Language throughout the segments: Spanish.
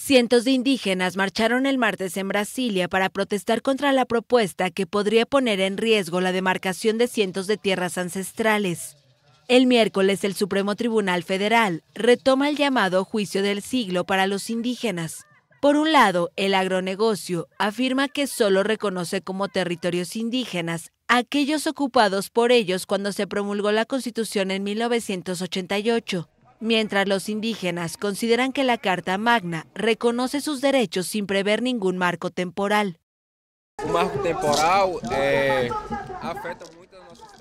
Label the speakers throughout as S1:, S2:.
S1: Cientos de indígenas marcharon el martes en Brasilia para protestar contra la propuesta que podría poner en riesgo la demarcación de cientos de tierras ancestrales. El miércoles el Supremo Tribunal Federal retoma el llamado juicio del siglo para los indígenas. Por un lado, el agronegocio afirma que solo reconoce como territorios indígenas aquellos ocupados por ellos cuando se promulgó la Constitución en 1988. Mientras los indígenas consideran que la Carta Magna reconoce sus derechos sin prever ningún marco temporal. Eh,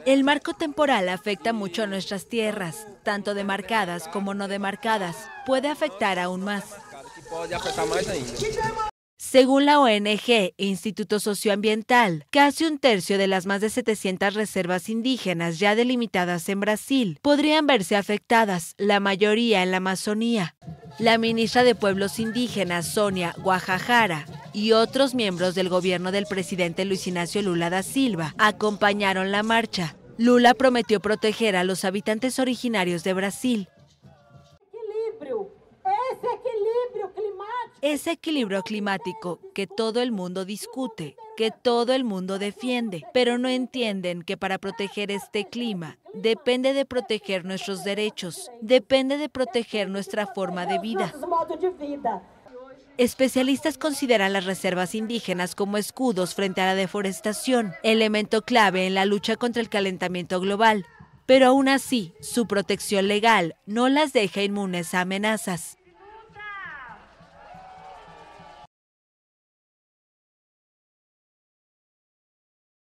S1: El marco temporal afecta mucho a nuestras tierras, tanto demarcadas como no demarcadas. Puede afectar aún más según la ONG Instituto Socioambiental, casi un tercio de las más de 700 reservas indígenas ya delimitadas en Brasil podrían verse afectadas, la mayoría en la Amazonía. La ministra de Pueblos Indígenas, Sonia Guajajara, y otros miembros del gobierno del presidente Luis Ignacio Lula da Silva acompañaron la marcha. Lula prometió proteger a los habitantes originarios de Brasil Ese equilibrio climático que todo el mundo discute, que todo el mundo defiende, pero no entienden que para proteger este clima depende de proteger nuestros derechos, depende de proteger nuestra forma de vida. Especialistas consideran las reservas indígenas como escudos frente a la deforestación, elemento clave en la lucha contra el calentamiento global, pero aún así su protección legal no las deja inmunes a amenazas.